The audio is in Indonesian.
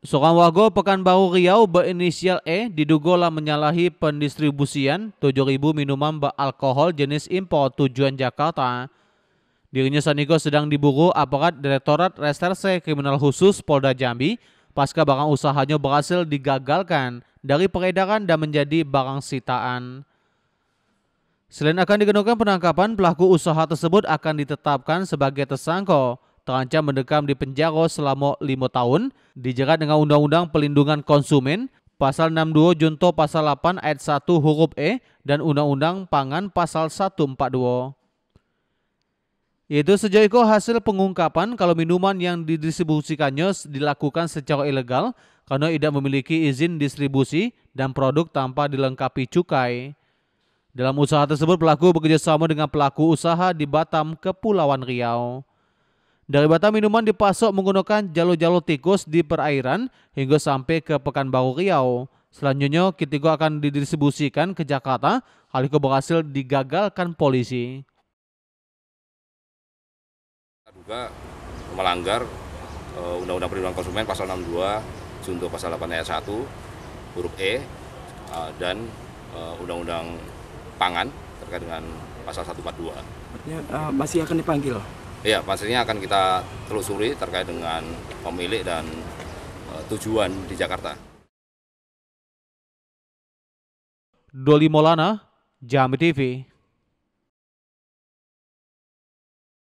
Seorang warga Pekanbaru Riau berinisial E diduga menyalahi pendistribusian 7.000 minuman beralkohol jenis impor tujuan Jakarta. Dirinya Sanigo sedang diburu aparat Direktorat Reserse Kriminal Khusus Polda Jambi pasca barang usahanya berhasil digagalkan dari peredaran dan menjadi barang sitaan. Selain akan dikenakan penangkapan, pelaku usaha tersebut akan ditetapkan sebagai tersangka terancam mendekam di penjara selama lima tahun, dijerat dengan Undang-Undang Pelindungan Konsumen, Pasal 62 Junto Pasal 8 Ayat 1 huruf E dan Undang-Undang Pangan Pasal 142. Yaitu sejauh itu hasil pengungkapan kalau minuman yang didistribusikannya dilakukan secara ilegal karena tidak memiliki izin distribusi dan produk tanpa dilengkapi cukai. Dalam usaha tersebut pelaku bekerjasama dengan pelaku usaha di Batam, Kepulauan Riau. Dari Batam, minuman dipasok menggunakan jalur-jalur tikus di perairan hingga sampai ke Pekanbaru Riau. Selanjutnya, Kitigo akan didistribusikan ke Jakarta, Hal itu berhasil digagalkan polisi. Duga melanggar eh, Undang-Undang Perlindungan Konsumen Pasal 62, Junto Pasal 8 Ayat 1, huruf E, eh, dan eh, Undang-Undang Pangan terkait dengan Pasal 142. Artinya masih akan dipanggil? Iya, pastinya akan kita telusuri terkait dengan pemilik dan eh, tujuan di Jakarta. Doli Molana, Jambi TV.